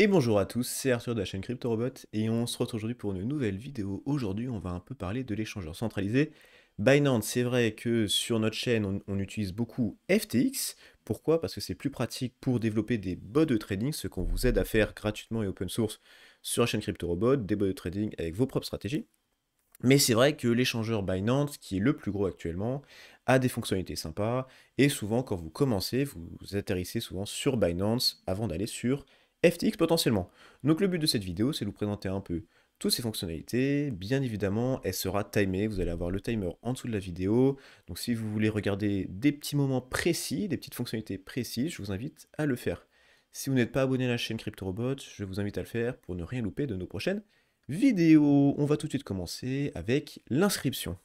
Et bonjour à tous, c'est Arthur de la chaîne CryptoRobot et on se retrouve aujourd'hui pour une nouvelle vidéo. Aujourd'hui, on va un peu parler de l'échangeur centralisé Binance. C'est vrai que sur notre chaîne, on, utilise beaucoup FTX. Pourquoi Parce que c'est plus pratique pour développer des bots de trading, ce qu'on vous aide à faire gratuitement et open source sur la chaîne CryptoRobot, des bots de trading avec vos propres stratégies. Mais c'est vrai que l'échangeur Binance, qui est le plus gros actuellement, a des fonctionnalités sympas. Et souvent, quand vous commencez, vous atterrissez souvent sur Binance avant d'aller sur FTX potentiellement. Donc le but de cette vidéo, c'est de vous présenter un peu toutes ces fonctionnalités. Bien évidemment, elle sera timée. Vous allez avoir le timer en dessous de la vidéo. Donc si vous voulez regarder des petits moments précis, des petites fonctionnalités précises, je vous invite à le faire. Si vous n'êtes pas abonné à la chaîne CryptoRobot, je vous invite à le faire pour ne rien louper de nos prochaines vidéos. On va tout de suite commencer avec l'inscription.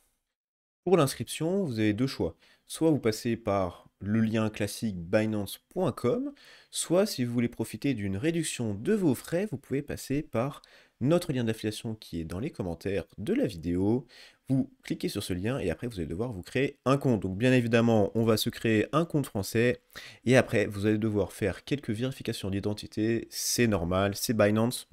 Pour l'inscription, vous avez deux choix. Soit vous passez par le lien classique binance.com, soit si vous voulez profiter d'une réduction de vos frais, vous pouvez passer par notre lien d'affiliation qui est dans les commentaires de la vidéo. Vous cliquez sur ce lien et après vous allez devoir vous créer un compte. Donc bien évidemment, on va se créer un compte français et après vous allez devoir faire quelques vérifications d'identité. C'est normal, c'est Binance.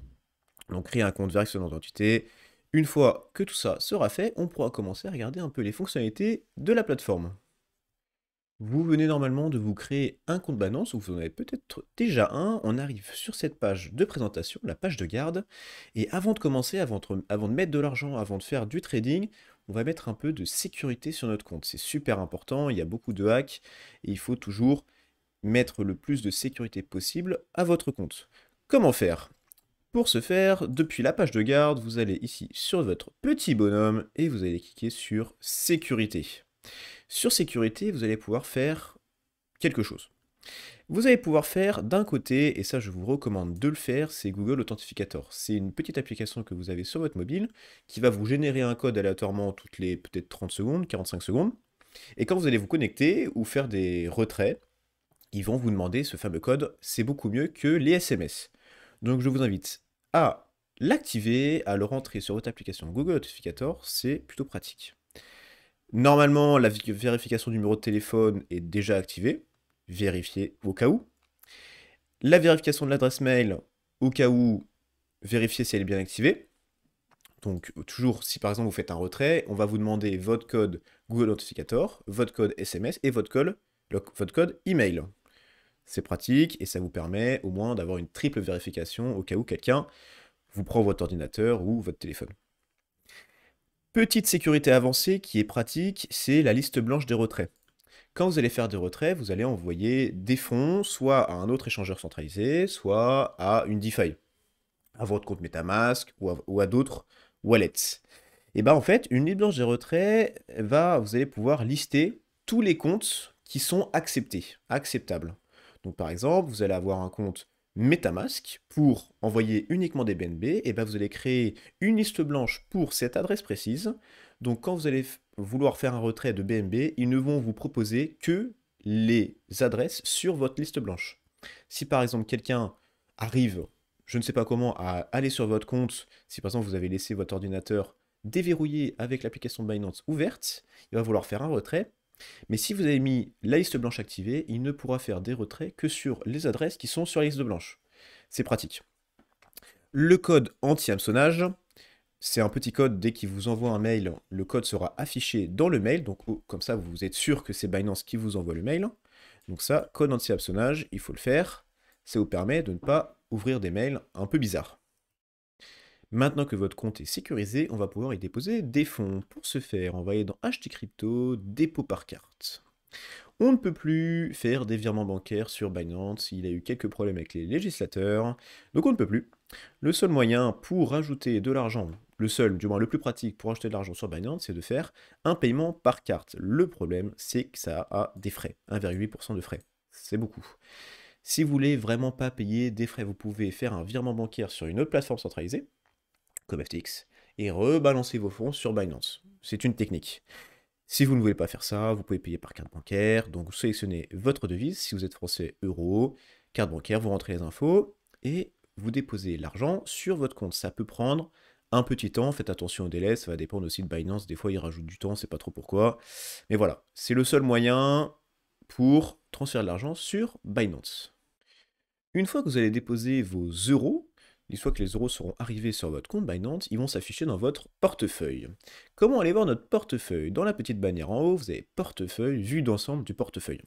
Donc créer un compte, vérification d'identité, une fois que tout ça sera fait, on pourra commencer à regarder un peu les fonctionnalités de la plateforme. Vous venez normalement de vous créer un compte Binance, ou vous en avez peut-être déjà un. On arrive sur cette page de présentation, la page de garde. Et avant de commencer, avant de mettre de l'argent, avant de faire du trading, on va mettre un peu de sécurité sur notre compte. C'est super important, il y a beaucoup de hacks, et il faut toujours mettre le plus de sécurité possible à votre compte. Comment faire pour ce faire, depuis la page de garde, vous allez ici sur votre petit bonhomme et vous allez cliquer sur sécurité. Sur sécurité, vous allez pouvoir faire quelque chose. Vous allez pouvoir faire d'un côté, et ça je vous recommande de le faire, c'est Google Authentificator. C'est une petite application que vous avez sur votre mobile qui va vous générer un code aléatoirement toutes les peut-être 30 secondes, 45 secondes. Et quand vous allez vous connecter ou faire des retraits, ils vont vous demander ce fameux code. C'est beaucoup mieux que les SMS. Donc je vous invite à l'activer, à le rentrer sur votre application Google Authenticator, c'est plutôt pratique. Normalement, la vérification du numéro de téléphone est déjà activée, vérifiez au cas où. La vérification de l'adresse mail, au cas où, vérifiez si elle est bien activée. Donc toujours, si par exemple vous faites un retrait, on va vous demander votre code Google Authenticator, votre code SMS et votre code, votre code email. C'est pratique et ça vous permet au moins d'avoir une triple vérification au cas où quelqu'un vous prend votre ordinateur ou votre téléphone. Petite sécurité avancée qui est pratique, c'est la liste blanche des retraits. Quand vous allez faire des retraits, vous allez envoyer des fonds soit à un autre échangeur centralisé, soit à une DeFi, à votre compte Metamask ou à, d'autres wallets. Et eh bien en fait, une liste blanche des retraits va, vous allez pouvoir lister tous les comptes qui sont acceptés, acceptables. Donc par exemple, vous allez avoir un compte MetaMask pour envoyer uniquement des BNB, et ben vous allez créer une liste blanche pour cette adresse précise. Donc quand vous allez vouloir faire un retrait de BNB, ils ne vont vous proposer que les adresses sur votre liste blanche. Si par exemple quelqu'un arrive, je ne sais pas comment, à aller sur votre compte, si par exemple vous avez laissé votre ordinateur déverrouillé avec l'application Binance ouverte, il va vouloir faire un retrait, mais si vous avez mis la liste blanche activée, il ne pourra faire des retraits que sur les adresses qui sont sur la liste blanche. C'est pratique. Le code anti-hameçonnage, c'est un petit code, dès qu'il vous envoie un mail, le code sera affiché dans le mail, donc oh, comme ça vous êtes sûr que c'est Binance qui vous envoie le mail. Donc ça, code anti-hameçonnage, il faut le faire. Ça vous permet de ne pas ouvrir des mails un peu bizarres. Maintenant que votre compte est sécurisé, on va pouvoir y déposer des fonds. Pour ce faire, on va aller dans Acheter crypto, dépôt par carte. On ne peut plus faire des virements bancaires sur Binance, il a eu quelques problèmes avec les législateurs, donc on ne peut plus. Le seul moyen pour rajouter de l'argent, le seul, du moins le plus pratique pour acheter de l'argent sur Binance, c'est de faire un paiement par carte. Le problème, c'est que ça a des frais, 1,8% de frais. C'est beaucoup. Si vous voulez vraiment pas payer des frais, vous pouvez faire un virement bancaire sur une autre plateforme centralisée, et rebalancer vos fonds sur Binance. C'est une technique. Si vous ne voulez pas faire ça, vous pouvez payer par carte bancaire. Donc vous sélectionnez votre devise, si vous êtes français, euro, carte bancaire, vous rentrez les infos et vous déposez l'argent sur votre compte. Ça peut prendre un petit temps, faites attention au délai, ça va dépendre aussi de Binance, des fois ils rajoutent du temps, c'est pas trop pourquoi. Mais voilà, c'est le seul moyen pour transférer de l'argent sur Binance. Une fois que vous allez déposer vos euros, une fois que les euros seront arrivés sur votre compte Binance, ils vont s'afficher dans votre portefeuille. Comment aller voir notre portefeuille Dans la petite bannière en haut, vous avez portefeuille, vue d'ensemble du portefeuille.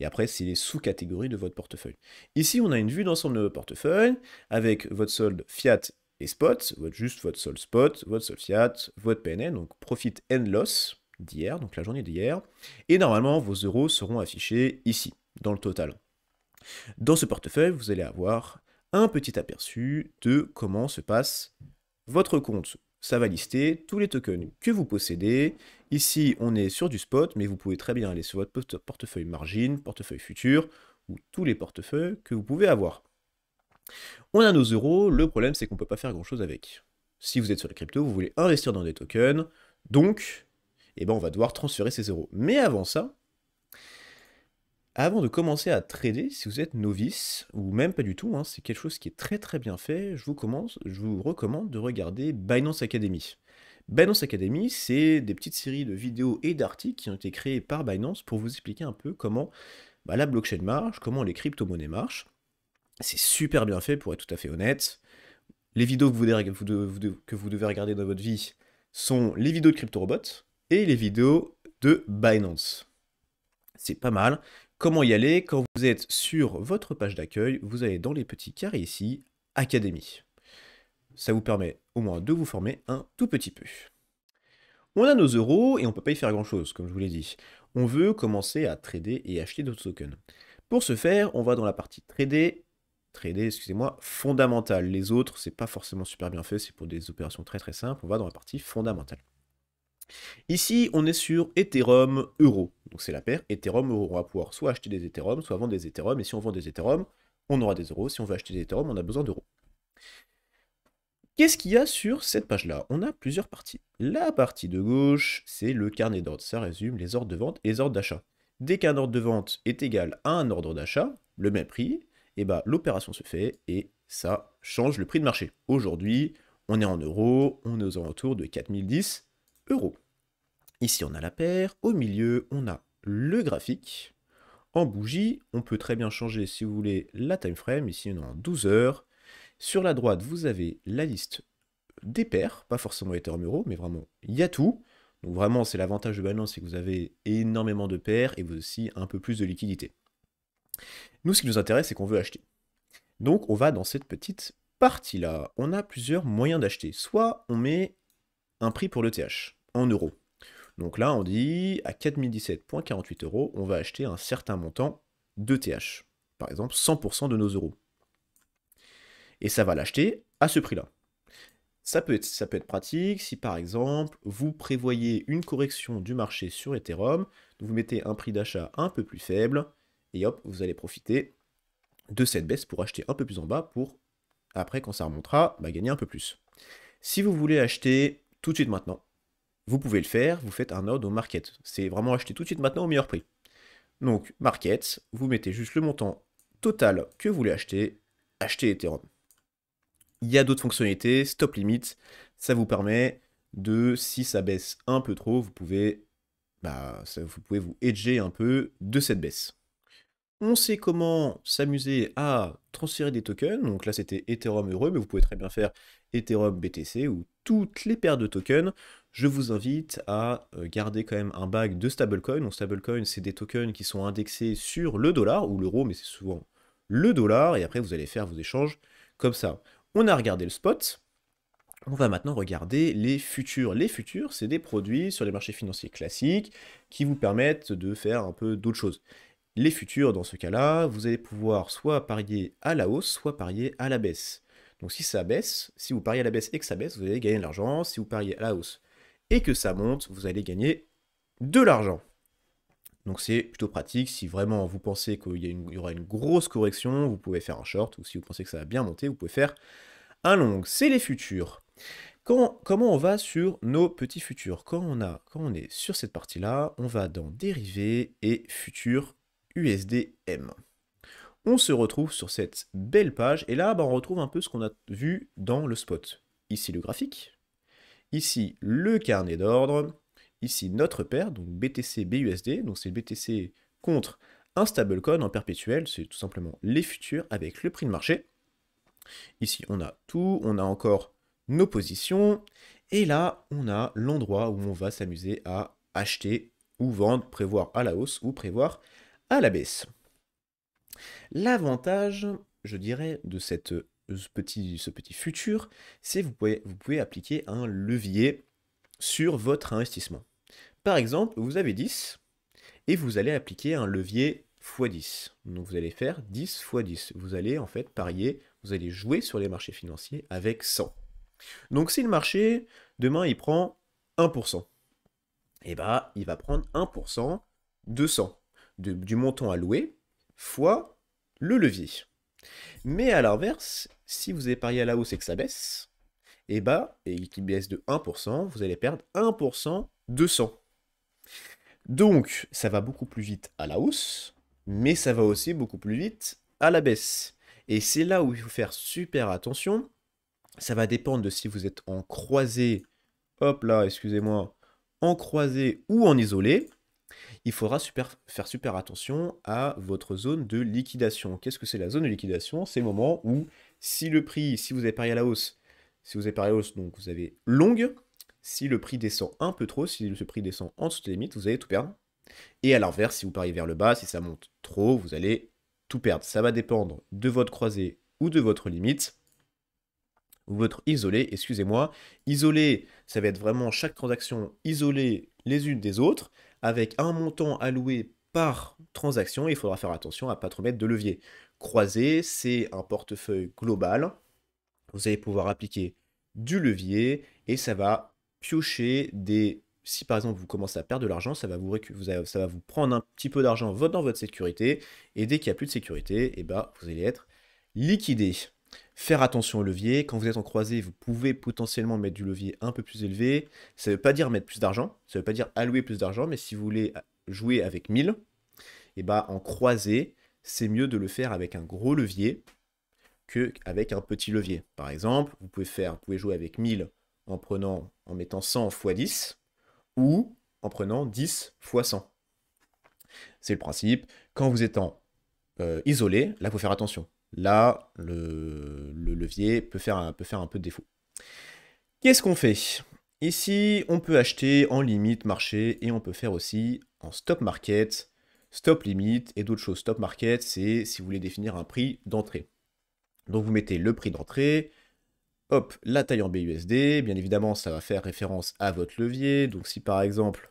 Et après, c'est les sous-catégories de votre portefeuille. Ici, on a une vue d'ensemble de votre portefeuille avec votre solde fiat et spot, votre, juste votre solde spot, votre solde fiat, votre PNL, donc profit and loss d'hier, donc la journée d'hier. Et normalement, vos euros seront affichés ici, dans le total. Dans ce portefeuille, vous allez avoir un petit aperçu de comment se passe votre compte. Ça va lister tous les tokens que vous possédez. Ici, on est sur du spot, mais vous pouvez très bien aller sur votre portefeuille margin, portefeuille futur, ou tous les portefeuilles que vous pouvez avoir. On a nos euros, le problème c'est qu'on peut pas faire grand-chose avec. Si vous êtes sur les crypto, vous voulez investir dans des tokens, donc eh ben, on va devoir transférer ces euros. Mais avant ça, avant de commencer à trader, si vous êtes novice ou même pas du tout, hein, c'est quelque chose qui est très très bien fait, je vous, commence, je vous recommande de regarder Binance Academy. Binance Academy, c'est des petites séries de vidéos et d'articles qui ont été créés par Binance pour vous expliquer un peu comment bah, la blockchain marche, comment les crypto-monnaies marchent. C'est super bien fait pour être tout à fait honnête. Les vidéos que vous, devez, que vous devez regarder dans votre vie sont les vidéos de CryptoRobot et les vidéos de Binance. C'est pas mal. Comment y aller Quand vous êtes sur votre page d'accueil, vous allez dans les petits carrés ici, Académie. Ça vous permet au moins de vous former un tout petit peu. On a nos euros et on ne peut pas y faire grand-chose, comme je vous l'ai dit. On veut commencer à trader et acheter d'autres tokens. Pour ce faire, on va dans la partie trader, trader, excusez-moi, fondamentale. Les autres, c'est pas forcément super bien fait, c'est pour des opérations très très simples. On va dans la partie fondamentale. Ici, on est sur Ethereum Euro. Donc c'est la paire Ethereum Euro. On va pouvoir soit acheter des Ethereum, soit vendre des Ethereum. Et si on vend des Ethereum, on aura des euros. Si on veut acheter des Ethereum, on a besoin d'euros. Qu'est-ce qu'il y a sur cette page-là On a plusieurs parties. La partie de gauche, c'est le carnet d'ordre. Ça résume les ordres de vente et les ordres d'achat. Dès qu'un ordre de vente est égal à un ordre d'achat, le même prix, eh ben, l'opération se fait et ça change le prix de marché. Aujourd'hui, on est en euros, on est aux alentours de 4010 euros. Ici, on a la paire. Au milieu, on a le graphique. En bougie, on peut très bien changer, si vous voulez, la time frame. Ici, on est en 12 heures. Sur la droite, vous avez la liste des paires, pas forcément Ethereum euros mais vraiment, il y a tout. Donc vraiment, c'est l'avantage de balance c'est que vous avez énormément de paires et vous aussi un peu plus de liquidité. Nous, ce qui nous intéresse, c'est qu'on veut acheter. Donc, on va dans cette petite partie-là. On a plusieurs moyens d'acheter. Soit on met un prix pour le th en euros. Donc là, on dit à 4017,48 euros, on va acheter un certain montant de th par exemple 100% de nos euros. Et ça va l'acheter à ce prix-là. Ça peut, être, ça peut être pratique si par exemple vous prévoyez une correction du marché sur Ethereum, vous mettez un prix d'achat un peu plus faible, et hop, vous allez profiter de cette baisse pour acheter un peu plus en bas pour après quand ça remontera, bah, gagner un peu plus. Si vous voulez acheter tout de suite maintenant. Vous pouvez le faire, vous faites un ordre au market. C'est vraiment acheter tout de suite maintenant au meilleur prix. Donc, market, vous mettez juste le montant total que vous voulez acheter, acheter Ethereum. Il y a d'autres fonctionnalités, stop limit, ça vous permet de, si ça baisse un peu trop, vous pouvez, bah, vous, pouvez vous edger un peu de cette baisse. On sait comment s'amuser à transférer des tokens. Donc là, c'était Ethereum heureux, mais vous pouvez très bien faire Ethereum BTC ou toutes les paires de tokens, je vous invite à euh, garder quand même un bag de stablecoin. Donc stablecoin, c'est des tokens qui sont indexés sur le dollar ou l'euro, mais c'est souvent le dollar. Et après, vous allez faire vos échanges comme ça. On a regardé le spot. On va maintenant regarder les futurs. Les futurs, c'est des produits sur les marchés financiers classiques qui vous permettent de faire un peu d'autres choses. Les futurs, dans ce cas-là, vous allez pouvoir soit parier à la hausse, soit parier à la baisse. Donc si ça baisse, si vous pariez à la baisse et que ça baisse, vous allez gagner de l'argent. Si vous pariez à la hausse et que ça monte, vous allez gagner de l'argent. Donc c'est plutôt pratique. Si vraiment vous pensez qu'il y, aura une grosse correction, vous pouvez faire un short. Ou si vous pensez que ça va bien monter, vous pouvez faire un long. C'est les futurs. comment on va sur nos petits futurs quand on, quand on est sur cette partie-là, on va dans dérivés et futurs USDM on se retrouve sur cette belle page, et là, bah, on retrouve un peu ce qu'on a vu dans le spot. Ici, le graphique. Ici, le carnet d'ordre. Ici, notre paire, donc BTC BUSD, donc c'est le BTC contre un stablecoin en perpétuel, c'est tout simplement les futurs avec le prix de marché. Ici, on a tout, on a encore nos positions, et là, on a l'endroit où on va s'amuser à acheter ou vendre, prévoir à la hausse ou prévoir à la baisse. L'avantage, je dirais, de ce, petit, ce petit futur, c'est que vous pouvez, vous pouvez appliquer un levier sur votre investissement. Par exemple, vous avez 10 et vous allez appliquer un levier x10. Donc vous allez faire 10 x 10. Vous allez en fait parier, vous allez jouer sur les marchés financiers avec 100. Donc si le marché, demain, il prend 1%, et eh ben, il va prendre 1% de 100, du montant alloué, fois le levier. Mais à l'inverse, si vous avez parié à la hausse et que ça baisse, et eh bah, ben, et qu'il baisse de 1%, vous allez perdre 1% de 100. Donc, ça va beaucoup plus vite à la hausse, mais ça va aussi beaucoup plus vite à la baisse. Et c'est là où il faut faire super attention. Ça va dépendre de si vous êtes en croisée, hop là, excusez-moi, en croisé ou en isolé il faudra faire super attention à votre zone de liquidation. Qu'est-ce que c'est la zone de liquidation C'est le moment où, si le prix, si vous avez parié à la hausse, si vous avez parié à la hausse, donc vous avez longue, si le prix descend un peu trop, si le prix descend en dessous des limites, vous allez tout perdre. Et à l'inverse, si vous pariez vers le bas, si ça monte trop, vous allez tout perdre. Ça va dépendre de votre croisée ou de votre limite. Ou votre isolé, excusez-moi. Isolé, ça va être vraiment chaque transaction isolée les unes des autres avec un montant alloué par transaction, il faudra faire attention à ne pas trop mettre de levier. Croisé, c'est un portefeuille global. Vous allez pouvoir appliquer du levier et ça va piocher des... Si par exemple vous commencez à perdre de l'argent, ça, va vous ça va vous prendre un petit peu d'argent dans votre sécurité et dès qu'il n'y a plus de sécurité, eh ben, vous allez être liquidé. Faire attention au levier. Quand vous êtes en croisée, vous pouvez potentiellement mettre du levier un peu plus élevé. Ça ne veut pas dire mettre plus d'argent. Ça ne veut pas dire allouer plus d'argent. Mais si vous voulez euh, jouer avec 1000, et bah, en croisée, c'est mieux de le faire avec un gros levier que avec un petit levier. Par exemple, vous pouvez faire, vous pouvez jouer avec 1000 en prenant, en mettant 100 x 10 ou en prenant 10 x 100. C'est le principe. Quand vous êtes en euh, isolé, là, il faut faire attention là, le, levier peut faire, un, faire un peu de défaut. Qu'est-ce qu'on fait Ici, on peut acheter en limite marché et on peut faire aussi en stop market, stop limite et d'autres choses. Stop market, c'est si vous voulez définir un prix d'entrée. Donc vous mettez le prix d'entrée, hop, la taille en BUSD, bien évidemment ça va faire référence à votre levier. Donc si par exemple,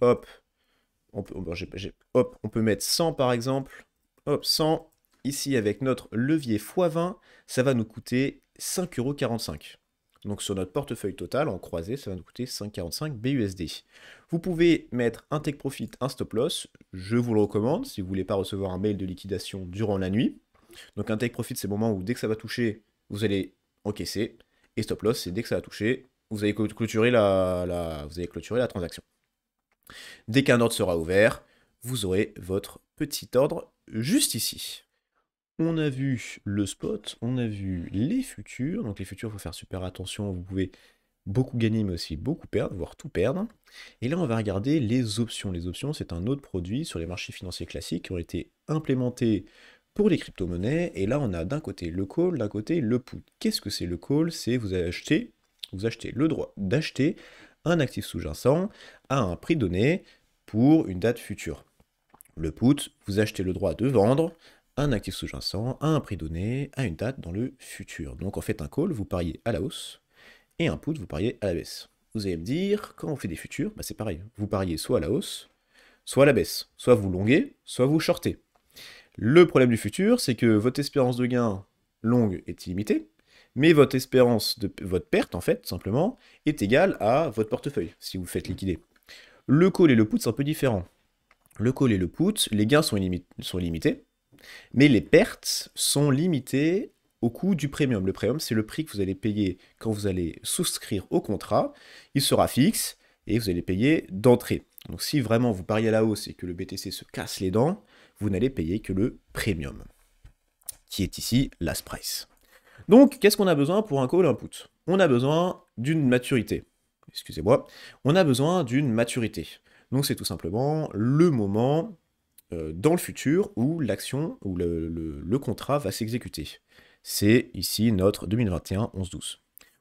hop, on peut, hop, on peut mettre 100 par exemple, hop, 100, ici avec notre levier x20, ça va nous coûter 5,45€. Donc sur notre portefeuille total, en croisé, ça va nous coûter 5,45 BUSD. Vous pouvez mettre un take profit, un stop loss. Je vous le recommande si vous ne voulez pas recevoir un mail de liquidation durant la nuit. Donc un take profit, c'est le moment où dès que ça va toucher, vous allez encaisser. Et stop loss, c'est dès que ça va toucher, vous allez clôturer la transaction. Dès qu'un ordre sera ouvert, vous aurez votre petit ordre juste ici. On a vu le spot, on a vu les futurs. Donc les futurs, il faut faire super attention. Vous pouvez beaucoup gagner, mais aussi beaucoup perdre, voire tout perdre. Et là, on va regarder les options. Les options, c'est un autre produit sur les marchés financiers classiques qui ont été implémentés pour les crypto-monnaies. Et là, on a d'un côté le call, d'un côté le put. Qu'est-ce que c'est le call C'est vous achetez, vous achetez le droit d'acheter un actif sous-jacent à un prix donné pour une date future. Le put, vous achetez le droit de vendre un actif sous-jacent à un prix donné, à une date dans le futur. Donc en fait, un call, vous pariez à la hausse, et un put, vous pariez à la baisse. Vous allez me dire, quand on fait des futurs, bah, c'est pareil. Vous pariez soit à la hausse, soit à la baisse. Soit vous longuez, soit vous shortez. Le problème du futur, c'est que votre espérance de gain longue est illimitée, mais votre espérance de votre perte, en fait, simplement, est égale à votre portefeuille, si vous faites liquider. Le call et le put, c'est un peu différent. Le call et le put, les gains sont, sont illimités, mais les pertes sont limitées au coût du premium. Le premium, c'est le prix que vous allez payer quand vous allez souscrire au contrat. Il sera fixe et vous allez payer d'entrée. Donc si vraiment vous pariez à la hausse et que le BTC se casse les dents, vous n'allez payer que le premium, qui est ici last price. Donc qu'est-ce qu'on a besoin pour un call input On a besoin d'une maturité. Excusez-moi. On a besoin d'une maturité. Donc c'est tout simplement le moment euh, dans le futur où l'action ou le, le, contrat va s'exécuter. C'est ici notre 2021-11-12.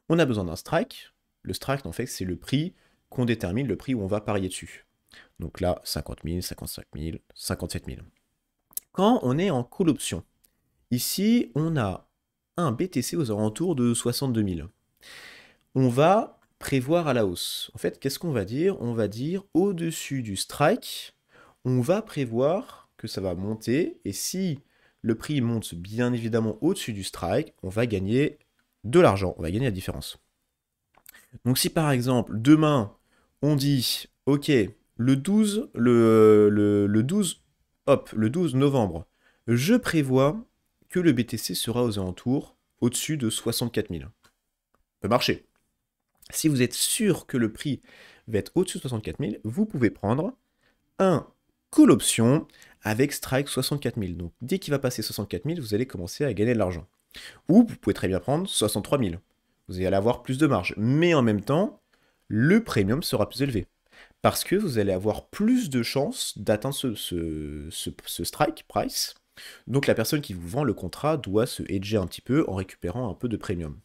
On a besoin d'un strike. Le strike, en fait, c'est le prix qu'on détermine, le prix où on va parier dessus. Donc là, 50 000, 55 000, 57 000. Quand on est en call option, ici, on a un BTC aux alentours de 62 000. On va prévoir à la hausse. En fait, qu'est-ce qu'on va dire On va dire au-dessus du strike, on va prévoir que ça va monter, et si le prix monte bien évidemment au-dessus du strike, on va gagner de l'argent, on va gagner la différence. Donc si par exemple demain on dit ok le 12 le, 12 hop le 12 novembre je prévois que le BTC sera aux alentours au-dessus de 64 000. Ça peut Si vous êtes sûr que le prix va être au-dessus de 64 000, vous pouvez prendre un Cool option avec strike 64 000. Donc dès qu'il va passer 64 000, vous allez commencer à gagner de l'argent. Ou vous pouvez très bien prendre 63 000. Vous allez avoir plus de marge. Mais en même temps, le premium sera plus élevé. Parce que vous allez avoir plus de chances d'atteindre ce, strike price. Donc la personne qui vous vend le contrat doit se hedger un petit peu en récupérant un peu de premium.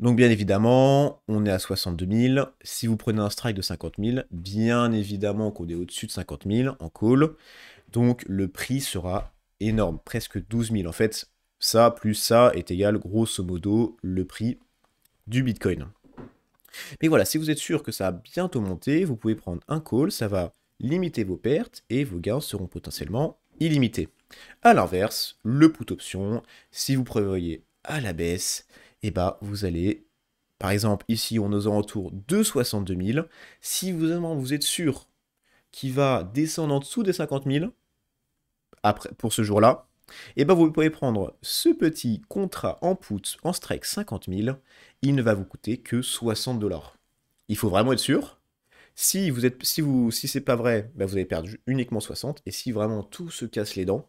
Donc bien évidemment, on est à 62 000. Si vous prenez un strike de 50 000, bien évidemment qu'on est au-dessus de 50 000 en call. Donc le prix sera énorme, presque 12 000. En fait, ça plus ça est égal grosso modo le prix du Bitcoin. Mais voilà, si vous êtes sûr que ça a bientôt monté, vous pouvez prendre un call, ça va limiter vos pertes et vos gains seront potentiellement illimités. A l'inverse, le put option, si vous prévoyez à la baisse, et eh bah ben, vous allez, par exemple ici on est autour de 62 000, si vous vous êtes sûr qu'il va descendre en dessous des 50 000 après, pour ce jour-là, et eh ben vous pouvez prendre ce petit contrat en put en strike 50 000, il ne va vous coûter que 60 dollars. Il faut vraiment être sûr. Si vous êtes, si vous, si c'est pas vrai, ben, vous avez perdu uniquement 60. Et si vraiment tout se casse les dents,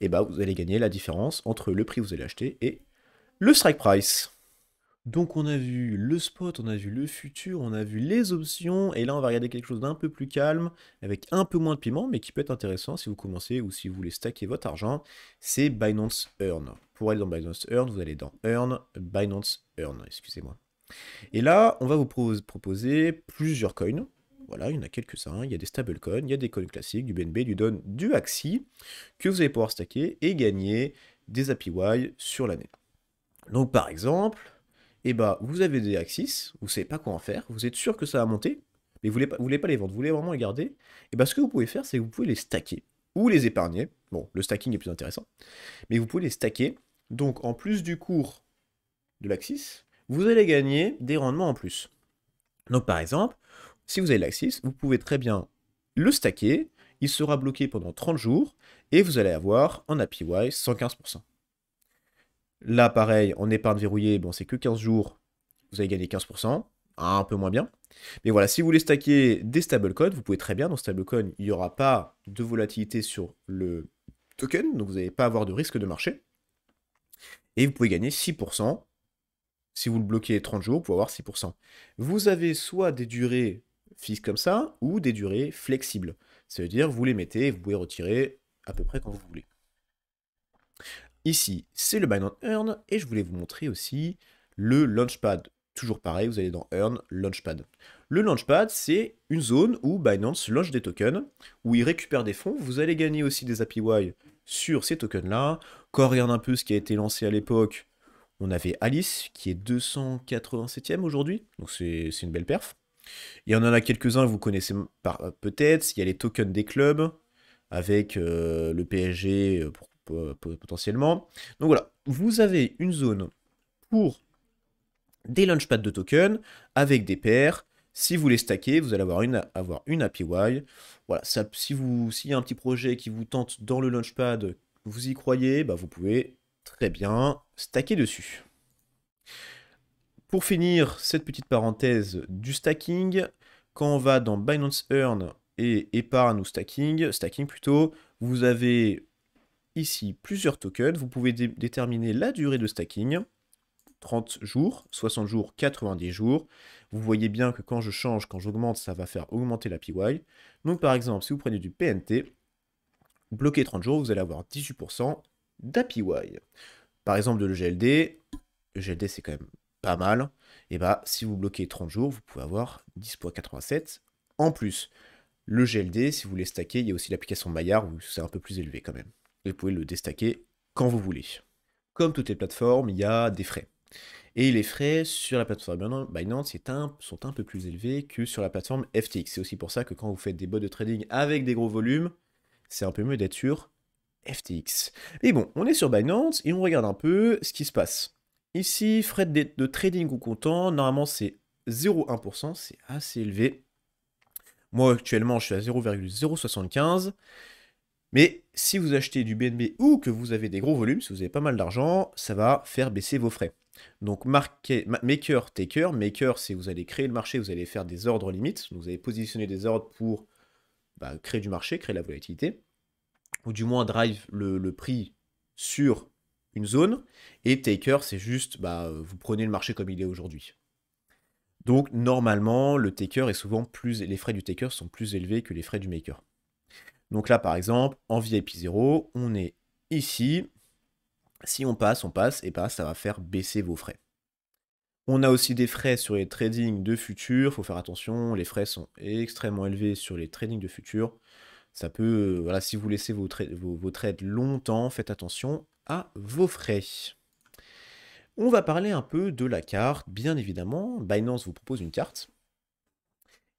et eh ben vous allez gagner la différence entre le prix que vous allez acheter et le strike price. Donc on a vu le spot, on a vu le futur, on a vu les options, et là on va regarder quelque chose d'un peu plus calme, avec un peu moins de piment, mais qui peut être intéressant si vous commencez ou si vous voulez stacker votre argent, c'est Binance Earn. Pour aller dans Binance Earn, vous allez dans Earn, Binance Earn, excusez-moi. Et là, on va vous proposer plusieurs coins. Voilà, il y en a quelques-uns, il y a des coins, il y a des coins classiques, du BNB, du DON, du Axi, que vous allez pouvoir stacker et gagner des APY sur l'année. Donc par exemple, eh ben, vous avez des axis, vous ne savez pas quoi en faire, vous êtes sûr que ça va monter, mais vous ne voulez, pas les vendre, vous voulez vraiment les garder. Et eh ben, ce que vous pouvez faire, c'est que vous pouvez les stacker ou les épargner. Bon, le stacking est plus intéressant, mais vous pouvez les stacker. Donc en plus du cours de l'axis, vous allez gagner des rendements en plus. Donc par exemple, si vous avez l'axis, vous pouvez très bien le stacker, il sera bloqué pendant 30 jours, et vous allez avoir en APY 115%. Là, pareil, en épargne verrouillée, bon, c'est que 15 jours, vous allez gagner 15%, un peu moins bien. Mais voilà, si vous voulez stacker des stablecoins, vous pouvez très bien. Dans stablecoin, il n'y aura pas de volatilité sur le token, donc vous n'allez pas avoir de risque de marché. Et vous pouvez gagner 6%. Si vous le bloquez 30 jours, vous pouvez avoir 6%. Vous avez soit des durées fixes comme ça, ou des durées flexibles. Ça veut dire vous les mettez vous pouvez retirer à peu près quand vous voulez. Ici, c'est le Binance Earn et je voulais vous montrer aussi le Launchpad. Toujours pareil, vous allez dans Earn, Launchpad. Le Launchpad, c'est une zone où Binance lance des tokens, où il récupère des fonds. Vous allez gagner aussi des APY sur ces tokens-là. Quand on regarde un peu ce qui a été lancé à l'époque, on avait Alice qui est 287e aujourd'hui, donc c'est une belle perf. Il y en a quelques-uns que vous connaissez peut-être. Il y a les tokens des clubs avec euh, le PSG euh, pour potentiellement. Donc voilà, vous avez une zone pour des launchpads de tokens avec des pairs, Si vous les stackez, vous allez avoir une, avoir une API. Voilà, si vous, s'il y a un petit projet qui vous tente dans le launchpad, vous y croyez, bah vous pouvez très bien stacker dessus. Pour finir cette petite parenthèse du stacking, quand on va dans Binance Earn et épargne ou stacking, stacking plutôt, vous avez ici plusieurs tokens. Vous pouvez déterminer la durée de stacking. 30 jours, 60 jours, 90 jours. Vous voyez bien que quand je change, quand j'augmente, ça va faire augmenter la PY. Donc par exemple, si vous prenez du PNT, bloqué 30 jours, vous allez avoir 18% d'APY. Par exemple, de l'EGLD, GLD c'est quand même pas mal. Et eh bah ben, si vous bloquez 30 jours, vous pouvez avoir 10.87 en plus. Le GLD, si vous voulez stacker, il y a aussi l'application Maillard où c'est un peu plus élevé quand même vous pouvez le déstacker quand vous voulez. Comme toutes les plateformes, il y a des frais. Et les frais sur la plateforme Binance sont un peu plus élevés que sur la plateforme FTX. C'est aussi pour ça que quand vous faites des bots de trading avec des gros volumes, c'est un peu mieux d'être sur FTX. Mais bon, on est sur Binance et on regarde un peu ce qui se passe. Ici, frais de trading ou comptant, normalement c'est 0,1%, c'est assez élevé. Moi actuellement je suis à 0,075. Mais si vous achetez du BNB ou que vous avez des gros volumes, si vous avez pas mal d'argent, ça va faire baisser vos frais. Donc maker, taker. Maker, c'est vous allez créer le marché, vous allez faire des ordres limites. Vous allez positionner des ordres pour bah, créer du marché, créer la volatilité. Ou du moins drive le, prix sur une zone. Et taker, c'est juste, bah, vous prenez le marché comme il est aujourd'hui. Donc normalement, le taker est souvent plus, les frais du taker sont plus élevés que les frais du maker. Donc là, par exemple, en VIP 0, on est ici. Si on passe, on passe, et pas, ben, ça va faire baisser vos frais. On a aussi des frais sur les trading de futur, il faut faire attention, les frais sont extrêmement élevés sur les trading de futur, Ça peut, euh, voilà, si vous laissez vos trades longtemps, faites attention à vos frais. On va parler un peu de la carte, bien évidemment. Binance vous propose une carte.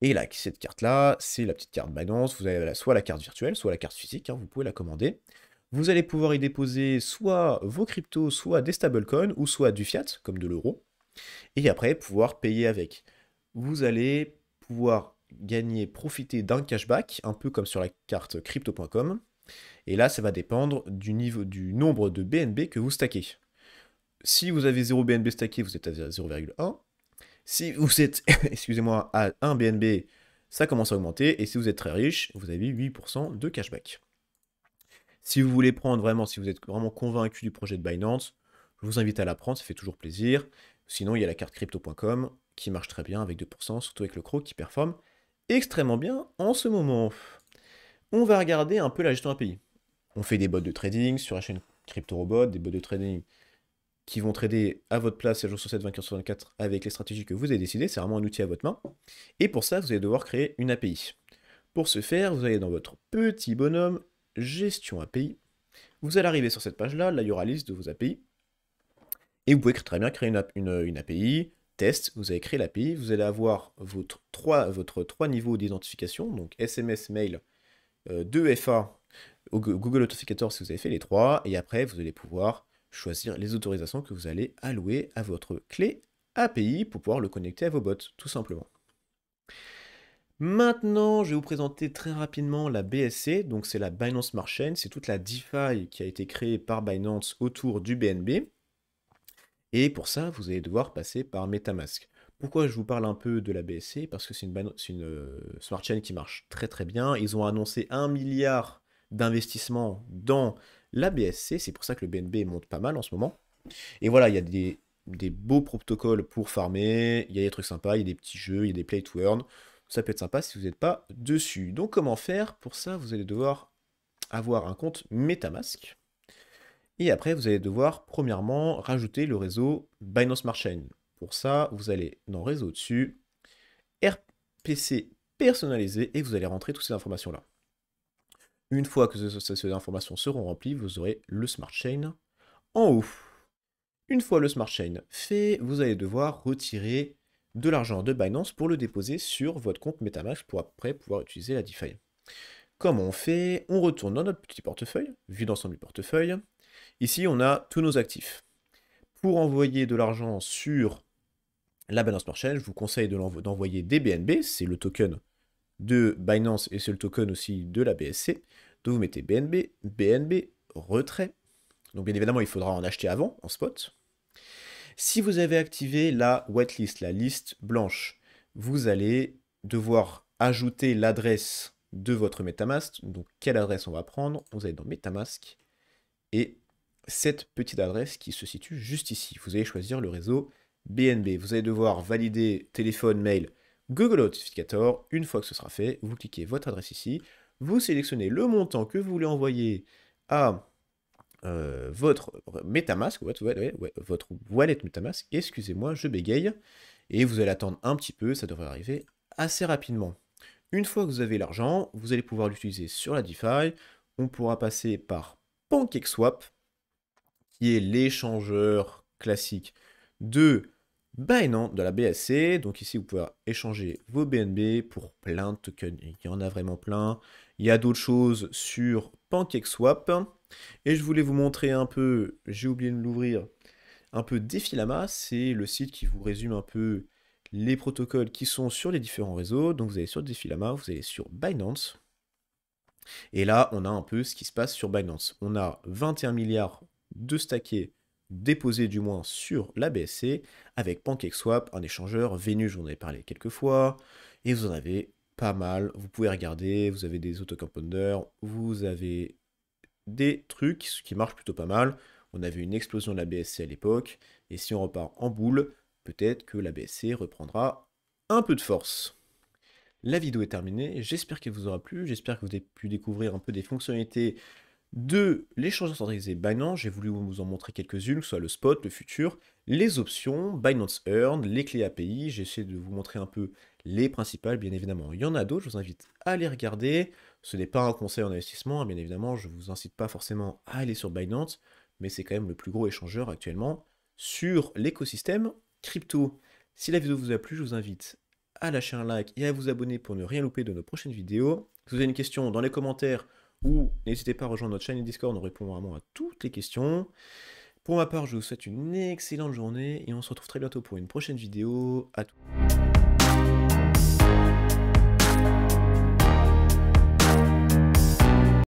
Et là, cette carte-là, c'est la petite carte Binance. Vous avez soit la carte virtuelle, soit la carte physique. Hein, vous pouvez la commander. Vous allez pouvoir y déposer soit vos cryptos, soit des stablecoins, ou soit du fiat, comme de l'euro. Et après, pouvoir payer avec. Vous allez pouvoir gagner, profiter d'un cashback, un peu comme sur la carte crypto.com. Et là, ça va dépendre du, niveau, du nombre de BNB que vous stackez. Si vous avez 0 BNB stacké, vous êtes à 0,1. Si vous êtes, excusez-moi, à 1 BNB, ça commence à augmenter. Et si vous êtes très riche, vous avez 8% de cashback. Si vous voulez prendre vraiment, si vous êtes vraiment convaincu du projet de Binance, je vous invite à la prendre, ça fait toujours plaisir. Sinon, il y a la carte crypto.com qui marche très bien avec 2%, surtout avec le croc qui performe extrêmement bien en ce moment. On va regarder un peu la gestion API. On fait des bots de trading sur la chaîne CryptoRobot, des bots de trading qui vont trader à votre place 7 jours sur 7, 24 sur 24 avec les stratégies que vous avez décidées. C'est vraiment un outil à votre main. Et pour ça, vous allez devoir créer une API. Pour ce faire, vous allez dans votre petit bonhomme gestion API. Vous allez arriver sur cette page-là. Là, il y aura la liste de vos API. Et vous pouvez très bien créer une, API, test, vous allez créer l'API, vous allez avoir votre trois, votre trois niveaux d'identification, donc SMS, mail, 2FA, euh, Google Authenticator si vous avez fait les trois, et après vous allez pouvoir choisir les autorisations que vous allez allouer à votre clé API pour pouvoir le connecter à vos bots, tout simplement. Maintenant, je vais vous présenter très rapidement la BSC, donc c'est la Binance Smart Chain, c'est toute la DeFi qui a été créée par Binance autour du BNB. Et pour ça, vous allez devoir passer par Metamask. Pourquoi je vous parle un peu de la BSC Parce que c'est une, euh, Smart Chain qui marche très très bien. Ils ont annoncé un milliard d'investissements dans la BSC. C'est pour ça que le BNB monte pas mal en ce moment. Et voilà, il y a des, beaux protocoles pour farmer, il y a des trucs sympas, il y a des petits jeux, il y a des play to earn. Ça peut être sympa si vous n'êtes pas dessus. Donc comment faire Pour ça, vous allez devoir avoir un compte Metamask. Et après, vous allez devoir, premièrement, rajouter le réseau Binance Smart Chain. Pour ça, vous allez dans Réseau dessus, RPC personnalisé, et vous allez rentrer toutes ces informations-là. Une fois que ces, informations seront remplies, vous aurez le Smart Chain en haut. Une fois le Smart Chain fait, vous allez devoir retirer de l'argent de Binance pour le déposer sur votre compte Metamask pour après pouvoir utiliser la DeFi. Comment on fait On retourne dans notre petit portefeuille, vue d'ensemble du portefeuille. Ici, on a tous nos actifs. Pour envoyer de l'argent sur la Binance Smart Chain, je vous conseille d'envoyer des BNB, c'est le token de Binance et c'est le token aussi de la BSC. Donc vous mettez BNB, BNB, retrait. Donc bien évidemment, il faudra en acheter avant, en spot. Si vous avez activé la whitelist, la liste blanche, vous allez devoir ajouter l'adresse de votre Metamask. Donc quelle adresse on va prendre Vous allez dans Metamask et cette petite adresse qui se situe juste ici. Vous allez choisir le réseau BNB. Vous allez devoir valider téléphone, mail, Google Authenticator. Une fois que ce sera fait, vous cliquez votre adresse ici, vous sélectionnez le montant que vous voulez envoyer à euh, votre MetaMask, votre, votre wallet MetaMask, excusez-moi, je bégaye, et vous allez attendre un petit peu, ça devrait arriver assez rapidement. Une fois que vous avez l'argent, vous allez pouvoir l'utiliser sur la DeFi. On pourra passer par PancakeSwap, qui est l'échangeur classique de Binance bah, de la BSC. Donc ici, vous pouvez échanger vos BNB pour plein de tokens. Il y en a vraiment plein. Il y a d'autres choses sur PancakeSwap. Et je voulais vous montrer un peu, j'ai oublié de l'ouvrir, un peu Defilama. C'est le site qui vous résume un peu les protocoles qui sont sur les différents réseaux. Donc vous allez sur Defilama, vous allez sur Binance. Et là, on a un peu ce qui se passe sur Binance. On a 21 milliards de stackés déposé du moins sur la BSC avec PancakeSwap, un échangeur, Venus, j'en ai parlé quelques fois, et vous en avez pas mal. Vous pouvez regarder, vous avez des autocompounders, vous avez des trucs qui marchent plutôt pas mal. On avait une explosion de la BSC à l'époque, et si on repart en boule, peut-être que la BSC reprendra un peu de force. La vidéo est terminée, j'espère qu'elle vous aura plu, j'espère que vous avez pu découvrir un peu des fonctionnalités deux, l'échangeur centralisé Binance, j'ai voulu vous en montrer quelques-unes, que ce soit le spot, le futur, les options, Binance Earn, les clés API, j'ai essayé de vous montrer un peu les principales, bien évidemment. Il y en a d'autres, je vous invite à les regarder. Ce n'est pas un conseil en investissement, hein, bien évidemment, je ne vous incite pas forcément à aller sur Binance, mais c'est quand même le plus gros échangeur actuellement sur l'écosystème crypto. Si la vidéo vous a plu, je vous invite à lâcher un like et à vous abonner pour ne rien louper de nos prochaines vidéos. Si vous avez une question dans les commentaires, ou n'hésitez pas à rejoindre notre chaîne et Discord, on répond vraiment à toutes les questions. Pour ma part, je vous souhaite une excellente journée et on se retrouve très bientôt pour une prochaine vidéo. À tout